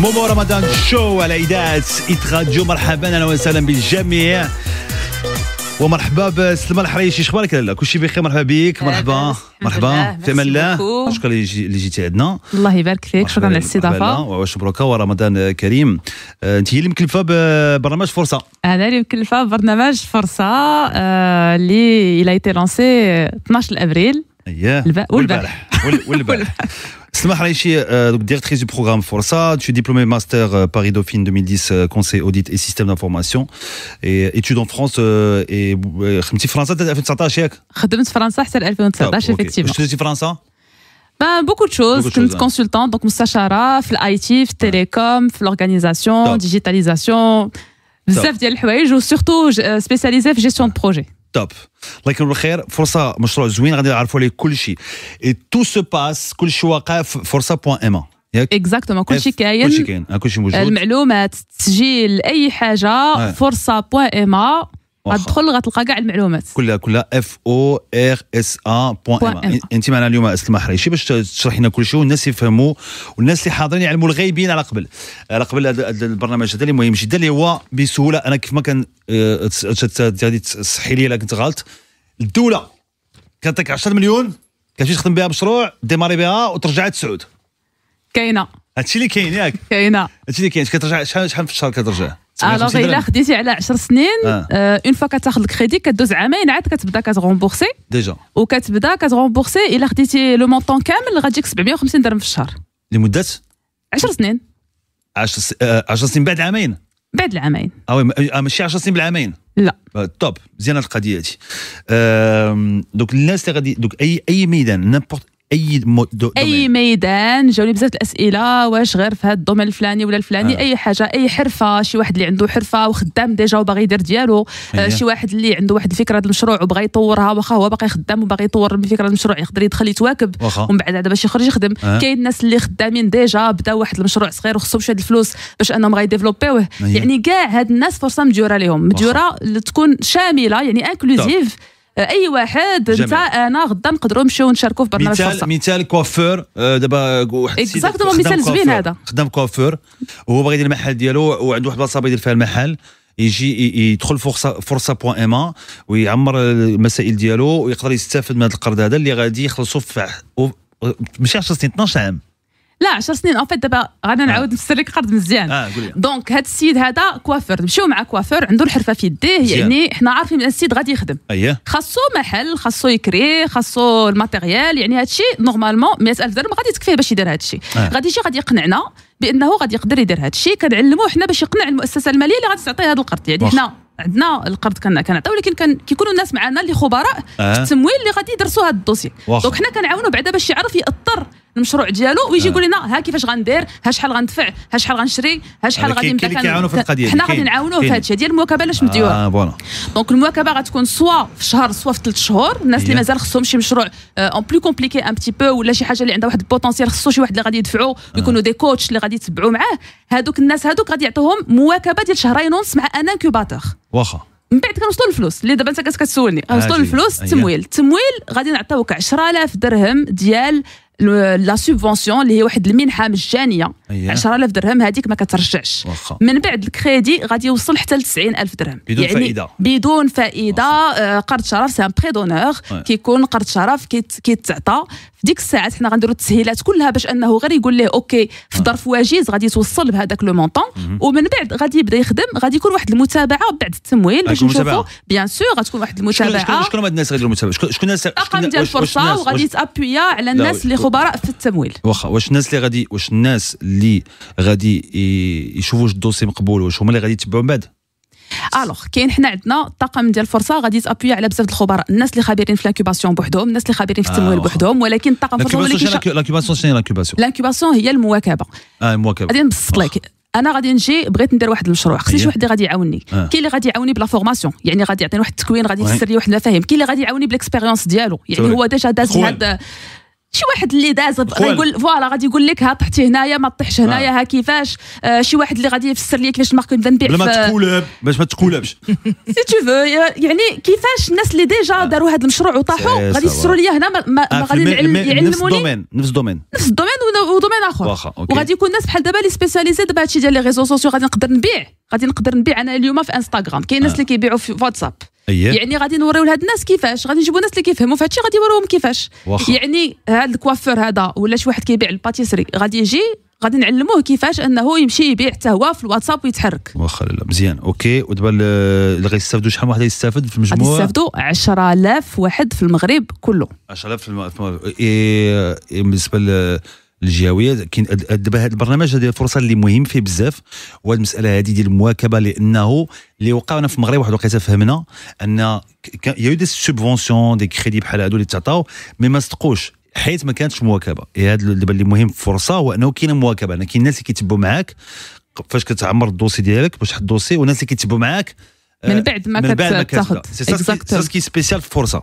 مومو رمضان شو على إذاعة راديو مرحبا أهلا وسهلا بالجميع ومرحبا بسلمى الحريشي شخبارك كل كلشي بخير مرحبا بك مرحبا مرحبا في امان الله شكرا اللي جيتي عندنا الله يبارك فيك شكرا على الاستضافه وعاش مبروكه ورمضان كريم آه، انت هي اللي مكلفه ببرنامج فرصه انا اللي مكلفه ببرنامج فرصه آه، اللي الى ايتي لونسي 12 ابريل اييه والبارح والبارح Sma Harishi, euh, directrice du programme Força, tu es diplômée master euh, Paris Dauphine 2010, euh, conseil audit et système d'information, et études en France et خدمتي فرنسا حتى 2019 Français, خدمت fait حتى 2019 effectivement. Je te Français. Ben, beaucoup de choses. Je suis hein. consultante, donc Moussachara, l'IT, télécom, l'organisation, digitalisation, Je ديال الحوايج surtout spécialisée en gestion de projet. توب الله يكون بالخير فرصه مشروع زوين غادي نعرفوا عليه كل شيء تو سو باس كل شيء واقع فرصه بوان ايما ياك اكزاكتومون كلشي كاين شيء كاين كلشي موجود المعلومات التسجيل اي حاجه فرصه بوان ايما غتدخل غتلقى كاع المعلومات كلها كلها اف او ار اس ا بوان انت معنا اليوم اسلم حريشي باش تشرحي لنا كل شيء والناس يفهموا والناس اللي حاضرين يعلموا الغايبين على قبل آه، على قبل هذا البرنامج هذا اللي مهم جدا اللي هو بسهوله انا كيف ما كان غادي آه، تصحي لي الا كنت غلط الدوله كتعطيك 10 مليون كتمشي تخدم بها مشروع ديماري بها وترجع تسعود كاينه هادشي اللي كاين ياك كاينه هادشي اللي كاين كترجع شحال شحال في الشهر كترجع الوغ الا خديتي على 10 سنين اون فوا كتاخذ الكريدي كدوز عامين عاد كتبدا كتغومبورسي ديجا وكتبدا كتغومبورسي الا خديتي لو مونطون كامل غاتجيك 750 درهم في الشهر لمده 10 سنين 10 10 آه، سنين بعد عامين بعد العامين اه وي آه، ماشي 10 سنين بالعامين لا توب آه، مزيانه القضيه هذه دوك الناس اللي غادي دوك اي اي ميدان نيمبورت اي دومين. اي ميدان جاوني بزاف الاسئله واش غير في هذا الدومين الفلاني ولا الفلاني آه. اي حاجه اي حرفه شي واحد اللي عنده حرفه وخدام ديجا وباغي يدير ديالو آه. أيوة. شي واحد اللي عنده واحد الفكره المشروع وبغى يطورها واخا هو باقي خدام وباغي يطور من فكره المشروع يقدر يدخل يتواكب ومن بعد هذا باش يخرج يخدم آه. كاين الناس اللي خدامين ديجا بداو واحد المشروع صغير وخصهم شويه الفلوس باش انهم غيديفلوبيوه أيوة. يعني كاع هاد الناس فرصه مديوره لهم مديوره تكون شامله يعني انكلوزيف آه، اي واحد انت انا آه، غدا نقدروا نمشيو نشاركوا في برنامج مثال فرصة. مثال كوافور آه، دابا واحد مثال زوين هذا خدام كوافور وهو باغي يدير المحل ديالو وعنده واحد البلاصه باغي يدير فيها المحل يجي يدخل فرصه فرصه بوان اما ويعمر المسائل ديالو ويقدر يستافد من هذا القرض هذا اللي غادي يخلصوا في ماشي 10 سنين 12 عام لا 10 سنين اون فيت دابا غادي آه. نعاود نفسر لك قرض مزيان دونك آه، هاد السيد هذا كوافر مشيو مع كوافر عنده الحرفه في يديه يعني حنا عارفين ان السيد غادي يخدم اييه خاصو محل خاصو يكري خاصو الماتيريال يعني هاد الشيء نورمالمون 100000 درهم غادي تكفيه باش يدير هاد الشيء آه. غادي يجي غادي يقنعنا بانه غادي يقدر يدير هاد الشيء كنعلموه حنا باش يقنع المؤسسه الماليه اللي غادي تعطيه هذا القرض يعني حنا عندنا القرض كنعطيو ولكن كان كيكونوا الناس معنا اللي خبراء في التمويل اللي غادي يدرسوا هذا الدوسي دونك حنا كنعاونوا بعدا باش يعرف ياثر المشروع ديالو ويجي آه. يقول لنا ها كيفاش غندير ها شحال غندفع ها شحال غنشري ها شحال غادي نبدا كنعاونو في القضيه حنا غادي نعاونوه في هذا الشيء ديال المواكبه لاش نديوها اه فوالا دونك المواكبه غتكون سوا في شهر سوا في ثلاث شهور الناس اللي مازال خصهم شي مشروع اون بلو كومبليكي ان بتي بو ولا شي حاجه اللي عندها واحد البوتونسيال خصو شي واحد اللي غادي يدفعو آه. ويكونوا دي كوتش اللي غادي يتبعوا معاه هادوك الناس هادوك غادي يعطوهم مواكبه ديال شهرين ونص مع ان انكوباتور واخا من بعد كنوصلوا الفلوس اللي دابا انت كتسولني آه، كنوصلوا الفلوس التمويل التمويل غادي نعطيوك 10000 درهم ديال لا سوبونسيون اللي هي واحد المنحه مجانيه 10000 درهم هذيك ما كترجعش من بعد الكريدي غادي يوصل حتى ل 90000 درهم بدون يعني فائده بدون فائده آه، قرض شرف سي ان بري دونور كيكون قرض شرف كيتعطى في ديك الساعات حنا غنديروا التسهيلات كلها باش انه غير يقول له اوكي في ظرف وجيز غادي توصل بهذاك لو مونطون mhm. ومن بعد غادي يبدا يخدم غادي يكون واحد المتابعه بعد التمويل باش نشوفوا بيان سور غتكون واحد المتابعه شكون هاد الناس غيديروا المتابعه شكون الناس اقام ديال الفرصه وغادي تابويا على الناس اللي خبراء في التمويل واخا واش الناس اللي غادي واش الناس اللي غادي يشوفوا واش الدوسي مقبول واش هما اللي غادي يتبعوا من بعد الوغ كاين حنا عندنا الطاقم ديال الفرصه غادي تابوي على بزاف الخبراء الناس اللي خبيرين في لانكوباسيون بوحدهم الناس اللي خبيرين في آه، التمويل بوحدهم ولكن الطاقم الفرصه ولكن لانكوباسيون شنو لانكوباسيون لانكوباسيون هي المواكبه اه المواكبه غادي نبسط لك انا غادي نجي بغيت ندير واحد المشروع خصني شي إيه. واحد اللي غادي يعاوني آه. كاين اللي غادي يعاوني بلا فورماسيون يعني غادي يعطيني واحد التكوين غادي يفسر لي واحد المفاهيم كاين اللي غادي يعاوني بالاكسبيريونس ديالو يعني هو ديجا داز هذا شي واحد اللي داز غيقول فوالا غادي يقول لك ها طحتي هنايا ما طيحش آه. هنايا ها كيفاش آه، شي واحد اللي غادي يفسر لي كيفاش الماركه نبدا نبيع بلا ما تقولب باش ما تقولبش سي تو فو يعني كيفاش الناس اللي ديجا آه. داروا هذا المشروع وطاحوا غادي يفسروا لي هنا ما, غادي يعلموني نفس الدومين نفس الدومين نفس الدومين ودومين اخر وغادي يكون الناس بحال دابا اللي سبيسياليزي دابا هادشي ديال لي ريزو سوسيو غادي نقدر نبيع غادي نقدر نبيع انا اليوم في انستغرام كاين الناس اللي كيبيعوا في واتساب أيه. يعني غادي نوريو لهاد الناس كيفاش غادي نجيبو ناس اللي كيفهموا فهادشي غادي نوريوهم كيفاش واخر. يعني هاد الكوافير هذا ولا شي واحد كيبيع الباتيسري غادي يجي غادي نعلموه كيفاش انه يمشي يبيع حتى هو في الواتساب ويتحرك واخا لا مزيان اوكي ودابا اللي غيستافدوا شحال واحد يستافد في المجموع غادي يستافدوا 10000 واحد في المغرب كله 10000 في المغرب إيه،, إيه بالنسبه الجهويه كاين دابا هذا البرنامج هذه الفرصه اللي مهم فيه بزاف وهذه المساله هذه ديال المواكبه لانه اللي وقع هنا في المغرب واحد الوقيته فهمنا ان يا دي سوبفونسيون دي كريدي بحال هادو اللي تعطاو مي ما صدقوش حيت ما كانتش مواكبه هذا دابا اللي مهم في الفرصه هو انه كاينه مواكبه كاين الناس اللي كيتبعوا معاك فاش كتعمر الدوسي ديالك باش تحط الدوسي والناس اللي كيتبعوا معاك من بعد ما كتاخذ تاخذ سي سا سبيسيال في الفرصه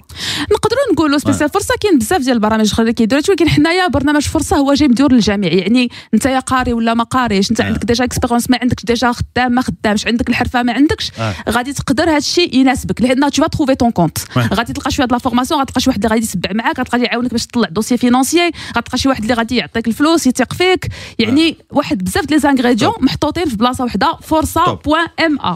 نقدروا نقولوا سبيسيال فرصه كاين بزاف ديال البرامج الاخرى اللي كيديروا ولكن حنايا برنامج فرصه هو جاي مدور للجميع يعني انت يا قاري ولا ما قاريش انت عندك ديجا اكسبيرونس ما عندكش ديجا خدام ما خدامش عندك الحرفه ما عندكش غادي تقدر هذا الشيء يناسبك لان تو تروفي تون كونت غادي تلقى شويه لا فورماسيون غتلقى شي واحد اللي غادي يتبع معاك غتلقى اللي يعاونك باش تطلع دوسي فينونسيي غتلقى شي واحد اللي غادي يعطيك الفلوس يثق فيك يعني واحد بزاف لي زانغريديون محطوطين في بلاصه وحده فرصه بوان ام ا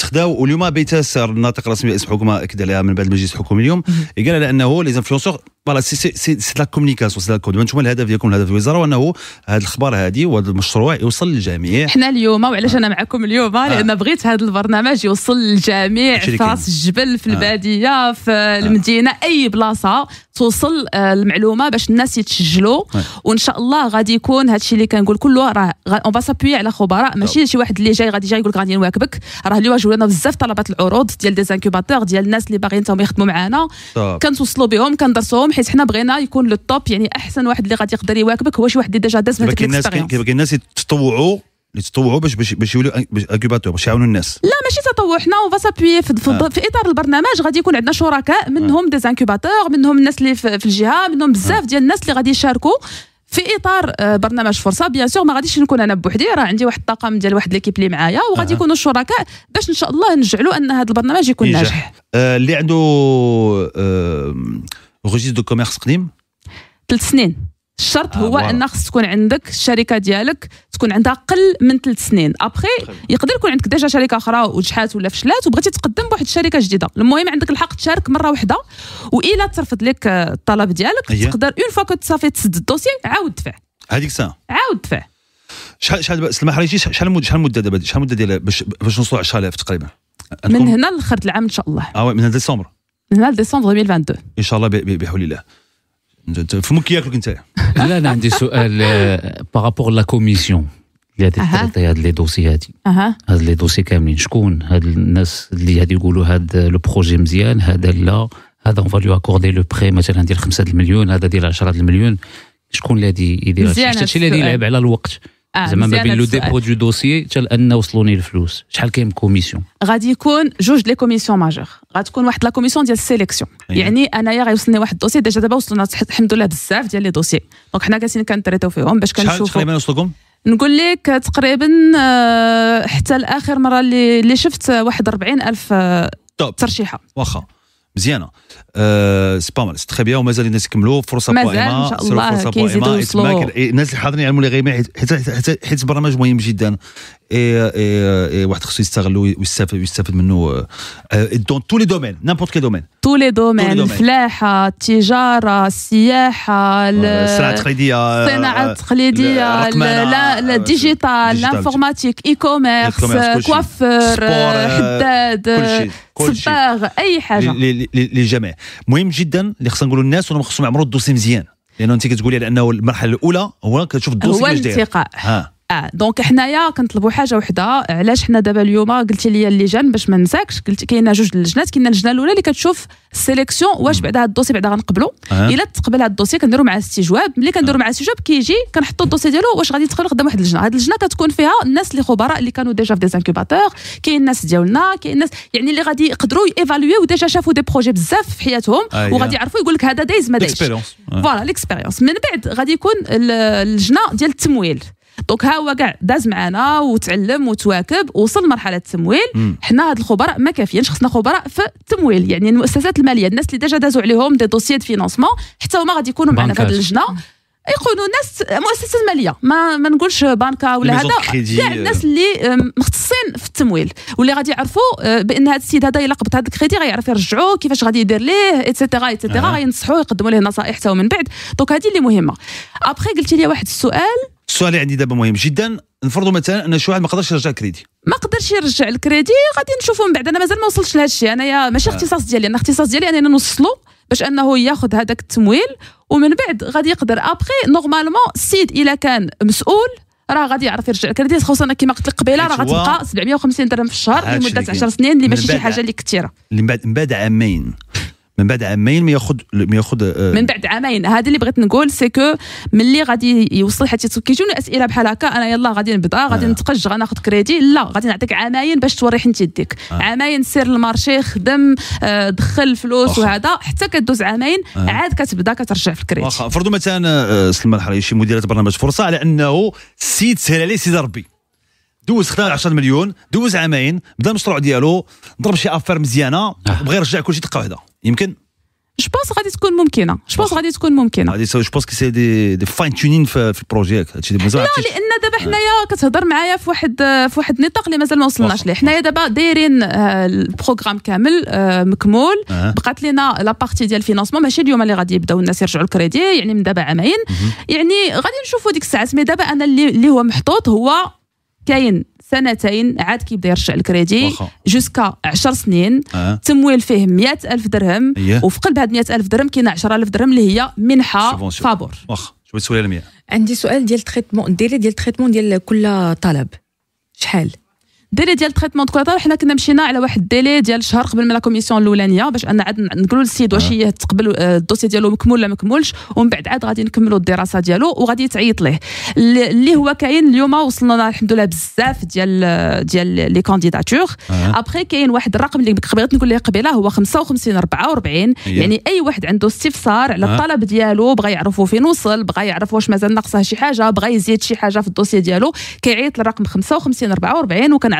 تخداو واليوم بيتاس الناطق الرسمي باسم الحكومه اكد عليها من بعد المجلس الحكومي اليوم إيه، قال على انه لي زانفلونسور فوالا سي سي سي لا كومونيكاسيون سي لا كود انتم الهدف ديالكم الهدف الوزاره وانه هذا الخبر هذه وهذا المشروع يوصل للجميع حنا اليوم وعلاش انا معكم اليوم آه. لان بغيت هذا البرنامج يوصل للجميع في راس آه. الجبل في الباديه في آه. المدينه اي بلاصه توصل المعلومه باش الناس يتسجلوا وان شاء الله غادي يكون هذا الشيء اللي كنقول كله راه اون فاسابوي على خبراء ماشي شي واحد اللي جاي غادي جاي يقول لك غادي نواكبك راه اللي واجه جوينا بزاف طلبات العروض ديال دي زانكوباتور ديال الناس اللي باغيين تاهم يخدموا معانا كنتوصلوا بهم كندرسوهم حيت حنا بغينا يكون لو توب يعني احسن واحد اللي غادي يقدر يواكبك هو شي واحد اللي ديجا داز بهذيك الناس كاين الناس يتطوعوا اللي تطوعوا باش باش باش يوليو انكوباتور باش يعاونوا الناس لا ماشي تطوع حنا اون في, في, آه. في اطار البرنامج غادي يكون عندنا شركاء منهم آه. دي زانكوباتور منهم الناس اللي في الجهه منهم بزاف آه. ديال الناس اللي غادي يشاركوا في اطار آه، برنامج فرصه بيان سور ما غاديش نكون انا بوحدي راه عندي واحد الطاقم ديال واحد ليكيب اللي معايا وغادي يكونوا الشركاء باش ان شاء الله نجعلوا ان هذا البرنامج يكون ناجح آه اللي عنده ريجيست دو كوميرس قديم ثلاث سنين الشرط آه، هو آه ان خص تكون عندك الشركه ديالك تكون عندها اقل من ثلاث سنين ابخي يقدر يكون عندك ديجا شركه اخرى ونجحات ولا فشلات وبغيتي تقدم بواحد الشركه جديده المهم عندك الحق تشارك مره واحده والا ترفض لك الطلب ديالك هي. تقدر اون فوا صافي تسد الدوسي عاود دفع هذيك الساعه عاود دفع شحال شحال سلمى حريتي شحال المده شحال المده دابا شحال المده ديال باش باش نوصلوا 10000 تقريبا من هنا لاخر العام ان شاء الله اه من هنا ديسمبر من هنا لديسمبر 2022 ان شاء الله بحول الله فمك ياكلك انت لا انا عندي سؤال بارابور لا كوميسيون اللي هذه تعطي هاد لي دوسي هادي هاد لي دوسي كاملين شكون هاد الناس اللي غادي يقولوا هاد لو بروجي مزيان هذا لا هذا اون فاليو اكوردي لو بري مثلا ديال 5 المليون هذا ديال 10 المليون شكون اللي غادي يدير هادشي اللي اللي يلعب على الوقت آه زعما ما بين لو ديبو دو دوسيي حتى لان وصلوني الفلوس شحال كاين كوميسيون غادي يكون جوج لي كوميسيون ماجور غتكون واحد لا كوميسيون ديال السيليكسيون إيه. يعني انايا غيوصلني واحد الدوسي ديجا دابا وصلنا الحمد لله بزاف ديال لي دوسي دونك حنا جالسين كنتريتو فيهم باش كنشوفو شحال تقريبا وصلكم نقول لك تقريبا آه، حتى لاخر مره اللي شفت آه، واحد 40 الف آه، ترشيحه واخا مزيانه أه سي با مال سي تري بيان ومازال الناس يكملوا فرصه مازال ان شاء الله فرصه الناس إيه، الناس حاضرين يعلموا اللي غير حيت حيت البرنامج مهم جدا واحد خصو يستغلو ويستافد ويستافد منه دون تو لي دومين نيمبورت كي دومين تو لي دومين الفلاحه التجاره السياحه الصناعه التقليديه الصناعه التقليديه الديجيتال لانفورماتيك اي كوميرس كوافر حداد صباغ اي حاجه للجميع مهم جدا اللي خصنا نقولوا للناس انهم خصهم يعمروا الدوسي مزيان لانه انت كتقولي على انه المرحله الاولى هو كتشوف الدوسي هو الانتقاء اه دونك حنايا كنطلبوا حاجه وحده علاش حنا دابا اليوم قلتي لي اللجان باش ما ننساكش قلت كاينه جوج اللجنات كاينه اللجنه الاولى اللي كتشوف السيليكسيون واش بعد هذا الدوسي بعدا آه. الا تقبل هذا الدوسي كنديروا معاه استجواب ملي كنديروا أه. معاه استجواب كيجي كنحطوا الدوسي ديالو واش غادي يدخل قدام واحد اللجنه هاد اللجنه كتكون فيها الناس اللي خبراء اللي كانوا ديجا في دي زانكوباتور كاين الناس ديالنا كاين الناس يعني اللي غادي يقدروا ايفالوي ديجا شافوا دي بروجي بزاف في حياتهم أيه. وغادي يعرفوا يقول لك هذا دايز ما دايش فوالا أه. ليكسبيريونس من بعد غادي يكون اللجنه ديال التمويل دونك ها هو كاع داز معانا وتعلم وتواكب وصل مرحله التمويل حنا هاد الخبراء ما كافيينش خصنا خبراء في التمويل يعني المؤسسات الماليه الناس اللي ديجا دازوا عليهم دي دوسيي دو فينونسمون حتى هما غادي يكونوا معنا في هذه اللجنه يكونوا ناس مؤسسه ماليه ما ما نقولش بانكا ولا هذا كاع الناس اللي مختصين في التمويل واللي غادي يعرفوا اه، بان هذا السيد هذا الا قبض هذا الكريدي غيعرف يرجعوه كيفاش غادي يدير ليه ايتترا ايتترا آه. غينصحوه يقدموا ليه نصائح حتى من بعد دونك هذه اللي مهمه ابخي قلتي لي واحد السؤال السؤال اللي يعني عندي دابا مهم جدا نفرضوا مثلا ان شي واحد ما قدرش يرجع الكريدي ما قدرش يرجع الكريدي غادي نشوفوا من بعد انا مازال ما وصلتش لهذا الشيء انايا ماشي آه. اختصاص ديالي انا اختصاص ديالي انا نوصلو باش انه ياخذ هذاك التمويل ومن بعد غادي يقدر ابخي نورمالمون السيد الا كان مسؤول راه غادي يعرف يرجع الكريدي خصوصا كما قلت لك قبيله راه غتبقى 750 درهم في الشهر لمده 10 سنين اللي ماشي شي حاجه اللي كثيره من بعد من بعد عامين من بعد عامين ما ياخذ ما ياخذ آه، من بعد عامين هذا اللي بغيت نقول سي كو ملي غادي يوصل حتى كيجوني اسئله بحال هكا انا يلا غادي نبدا غادي آه. نتقج غناخذ كريدي لا غادي نعطيك عامين باش توري حنت يديك آه. عامين سير المارشي خدم آه، دخل فلوس وهذا حتى كدوز عامين آه. عاد كتبدا كترجع في الكريدي واخا فرضوا مثلا آه، سلمى شي مديره برنامج فرصه على انه السيد سهل عليه سيد ربي دوز خدا 10 مليون دوز عامين بدا المشروع ديالو ضرب شي افير مزيانه بغى يرجع كلشي دقه واحده يمكن جو بونس غادي تكون ممكنه جو بونس غادي تكون ممكنه غادي جو بونس كي سي دي دي فاين تونين في, في البروجي هادشي لا لان دابا حنايا كتهضر معايا في واحد في واحد النطاق اللي مازال ما وصلناش ليه حنايا دابا دايرين آه، البروغرام كامل آه، مكمول بقات لنا لا بارتي ديال الفينانسمون ماشي اليوم اللي غادي يبداو الناس يرجعوا الكريدي يعني من دابا عامين يعني غادي نشوفوا ديك الساعات مي دابا انا اللي هو محطوط هو كاين سنتين عاد كيبدا يرجع الكريدي جوسكا 10 سنين آه. تمويل فيه 100 الف درهم إيه. وفي قلب هاد 100 الف درهم كاينه الف درهم اللي هي منحه فابور واخا شويه سؤال 100 عندي سؤال ديال التريتمون ديري ديال التريتمون ديال كل طلب شحال ديلي ديال تريتمون دو كوادر حنا كنا مشينا على واحد ديلي ديال شهر قبل من لا كوميسيون الاولانيه باش انا عاد نقولوا للسيد واش آه. هي تقبل آه، الدوسي ديالو مكمول ولا مكمولش ومن بعد عاد غادي نكملوا الدراسه ديالو وغادي تعيط ليه اللي هو كاين اليوم وصلنا الحمد لله بزاف ديال ديال لي كانديداتور ابخي آه. كاين واحد الرقم اللي بغيت نقول ليه قبيله هو 55 44 إيه. يعني اي واحد عنده استفسار على الطلب ديالو بغى يعرفوا فين وصل بغى يعرف واش مازال ناقصه شي حاجه بغى يزيد شي حاجه في الدوسي ديالو كيعيط للرقم 55 44 وكان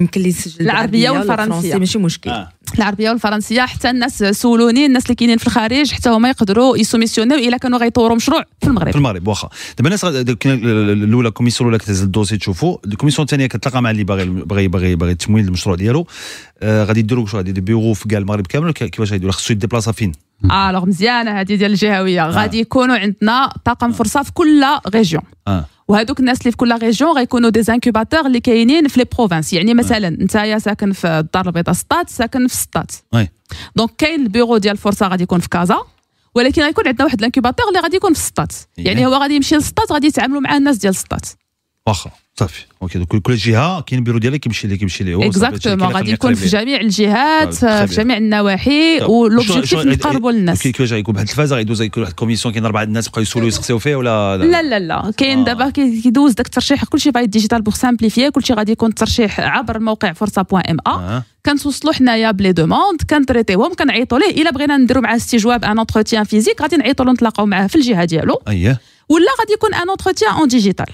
يمكن اللي يسجل العربيه والفرنسيه ماشي مشكل آه. العربيه والفرنسيه حتى الناس سولوني الناس اللي كاينين في الخارج حتى هما يقدروا يسوميسيونيو الا كانوا غيطوروا مشروع في المغرب في المغرب واخا دابا الناس الاولى كوميسيون الاولى كتهز الدوسي تشوفوا الكوميسيون الثانيه كتلقى مع اللي باغي باغي باغي باغي التمويل المشروع ديالو آه غادي يديروا شو غادي بيغو في كاع المغرب كامل كيفاش غيديروا خصو يديبلاصا فين الوغ آه، مزيانه هذه ديال الجهويه آه. غادي يكونوا عندنا طاقم فرصه في كل ريجيون آه. وهذوك الناس اللي في كل ريجون غيكونوا دي زانكوباتور اللي كاينين في لي بروفانس يعني مثلا انت يا ساكن في الدار البيضاء سطات ساكن في سطات دونك كاين البيرو ديال الفرصه غادي يكون في كازا ولكن غيكون عندنا واحد الانكوباتور اللي غادي يكون في سطات يعني هو غادي يمشي لسطات غادي يتعاملوا مع الناس ديال سطات واخا صافي اوكي دونك كل جهه كاين البيرو ديالها كيمشي اللي كيمشي ليه اكزاكتومون غادي يكون في جميع الجهات في جميع النواحي ولوبجيكتيف نقربوا للناس كي كيرجع يكون بواحد الفازه غيدوز يكون واحد الكوميسيون كاين اربعه الناس بقاو يسولوا يسقسيو فيه ولا لا لا لا كاين ah. دابا كيدوز داك الترشيح كلشي باغي ديجيتال بوغ سامبليفي كلشي غادي يكون الترشيح عبر موقع فرصه بوان ام ا كنتوصلوا حنايا بلي دوموند كنتريتيوهم كنعيطوا ليه الا بغينا نديروا معاه استجواب ان اونتروتيان فيزيك غادي نعيطوا له نتلاقاو معاه في الجهه ديالو اييه ولا غادي يكون ان اونتروتيان اون ديجيتال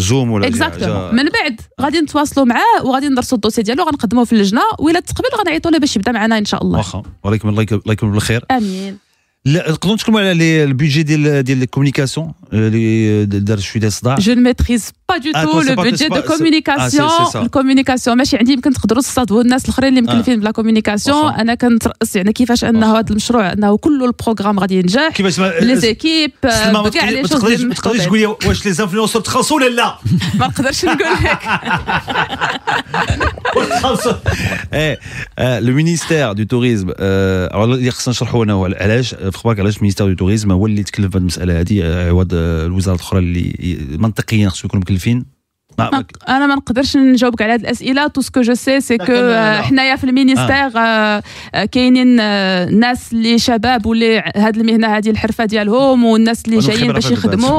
زوم ولا اكزاكتومون من بعد غادي نتواصلوا معاه وغادي ندرسوا الدوسي ديالو غنقدموه في اللجنه والا تقبل غنعيطوا له باش يبدا معنا ان شاء الله واخا وعليكم الله يكون بالخير امين لا تقدروا تكلموا على البيجي ديال ديال الكومونيكاسيون اللي آه، دار شويه صداع جو ميتريز با دو تو لو بودجي دو كوميونيكاسيون الكوميونيكاسيون ماشي عندي يمكن تقدروا تصادوا الناس الاخرين اللي مكلفين آه. بلا كوميونيكاسيون انا كنترأس يعني كيفاش انه هذا المشروع انه كله البروغرام غادي ينجح كيفاش لي زيكيب كاع لي شوز ما آه، تقدريش تقولي واش لي زانفلونسور تخلصوا ولا لا ما نقدرش نقول لك ايه آه، لو مينيستير دو توريزم اللي خصنا نشرحوا انا علاش في خبرك علاش مينيستير دو توريزم هو اللي تكلف بهذه المساله هذه عوض الوزارات الاخرى اللي منطقيا خصو يكون مكلفين Delfin. انا ما نقدرش نجاوبك على هذه الاسئله تو سكو جو سي سي كو حنايا في المينيستير كاينين ناس اللي شباب واللي هذه المهنه هذه الحرفه ديالهم والناس اللي جايين باش يخدموا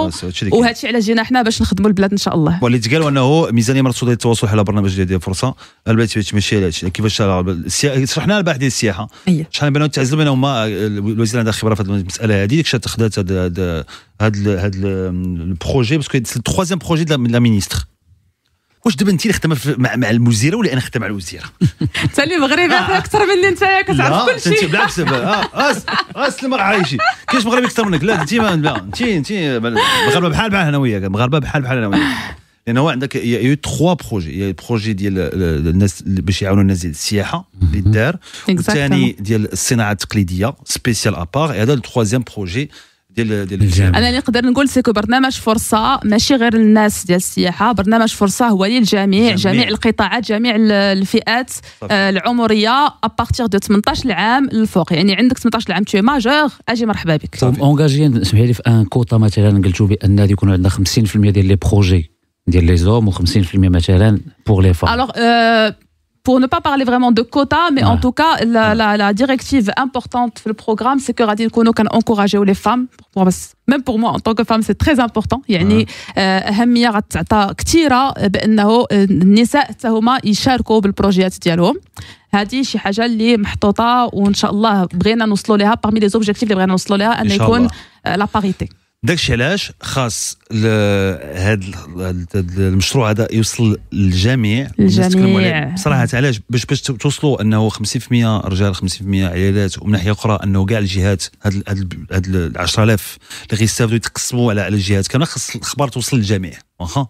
وهذا الشيء علاش جينا حنا باش نخدموا البلاد ان شاء الله واللي تقال انه ميزانيه مرصوده للتواصل على برنامج ديال دي فرصه البيت ماشي على هادشي كيفاش شرحنا البحث ديال السياحه شحال بينهم التعزل بينهم الوزير عندها خبره في المساله هذه كيفاش خدات هذا هذا البروجي باسكو سي تخوازيام بروجي دو لا مينيستر واش دابا انت اللي خدامه مع, مع المزيره ولا انا خدام مع الوزيره انت اللي مغربي اكثر مني انت كتعرف كل شيء بالعكس اسلم آه، آه، آه، راه عايشي كاينش مغربي اكثر منك لا انت انت انت مغاربه بحال بحال انا وياك مغاربه بحال بحال انا وياك لان هو عندك يو تخوا بروجي يا بروجي ديال الناس باش يعاونوا الناس ديال السياحه اللي دار والثاني ديال الصناعه التقليديه سبيسيال ابار هذا التخوازيام بروجي ديال ديال الجامعه انا اللي نقدر نقول سيكو برنامج فرصه ماشي غير للناس ديال السياحه برنامج فرصه هو للجميع جميع, جميع القطاعات جميع الفئات طبعا. آه، العمريه ابارتيغ دو 18 عام للفوق يعني عندك 18 عام تو ماجور اجي مرحبا بك طيب، اونجاجيين سمحي لي في ان كوطا مثلا قلتوا بان غادي يكونوا عندنا 50% ديال لي بروجي ديال لي زوم و50% مثلا بور لي فام الوغ pour ne pas parler vraiment de quotas, mais en tout cas, la, la, la directive importante, le programme, c'est que Radin Kono can encourager les femmes. Même pour moi, en tant que femme, c'est très important. يعني أهمية غتعطى كثيرة بأنه النساء هما يشاركوا بالبروجيات ديالهم. هذه شي حاجه اللي محطوطه وان شاء الله بغينا نوصلوا لها parmi les objectifs اللي بغينا نوصلوا لها ان يكون لا داكشي علاش خاص هذا المشروع هذا يوصل للجميع الجميع بصراحه علاش باش باش توصلوا انه 50% رجال 50% عيالات ومن ناحيه اخرى انه كاع الجهات هاد هاد ال 10000 اللي غيستافدوا يتقسموا على على الجهات كان خاص الاخبار توصل للجميع واخا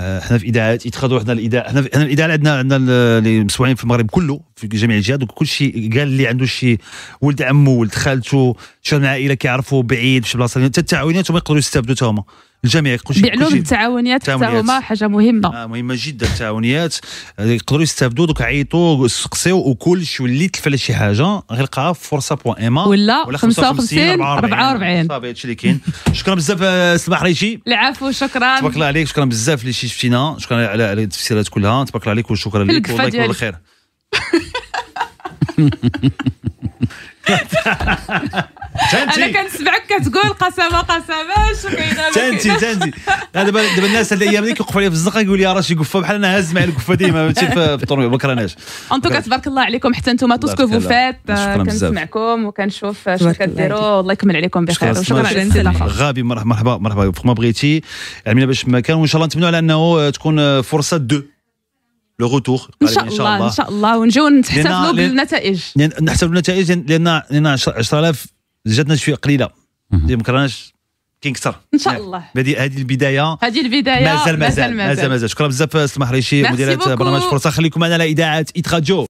آه، حنا في اذاعات يتخذوا حنا الاذاعه حنا حنا الاذاعه عندنا عندنا المسوعين في المغرب كله في جميع الجهات وكل شيء قال اللي عنده شي ولد عمو ولد خالته شي من عائله كيعرفوا بعيد في شي بلاصه حتى التعاونيات هما يقدروا يستافدوا تا هما الجميع كلشي بعلوم التعاونيات هما حاجه مهمه آه مهمه جدا التعاونيات يقدروا يستافدوا دوك عيطوا سقسيو وكلش واللي على شي حاجه غيلقاها في فرصه بوان ايما ولا, 55 44 صافي هادشي اللي كاين شكرا بزاف سباح آه، ريجي العفو شكرا تبارك الله عليك شكرا بزاف اللي شفتينا شكرا على التفسيرات كلها تبارك الله عليك وشكرا لك والله يكون الخير انا كنسمعك كتقول قسما قسما شو كاين تانتي تانتي دابا دابا الناس هاد الايام هذيك يوقفوا عليا في الزقه يقول لي راه شي قفه بحال انا هاز معايا القفه ديما فهمتي في الطوموبيل ما كرهناش ان توكا تبارك الله عليكم حتى نتوما تو سكو فو فات آه، كنسمعكم وكنشوف شنو كديروا الله يكمل عليكم بخير وشكرا على الاستضافه غابي مرحبا مرحبا فوق ما بغيتي علمينا باش ما كان وان شاء الله نتمنوا على انه تكون فرصه دو لو روتور ان شاء الله ان شاء الله ونجيو نحتفلوا بالنتائج نحتفلوا بالنتائج لان لان 10000 جاتنا شويه قليله اللي مكرناش كينكثر ان شاء الله هذه هذه البدايه هذه البدايه مازال مازال مازال مازال شكرا بزاف سلمى حريشي مديره برنامج فرصه خليكم معنا على اذاعه ايت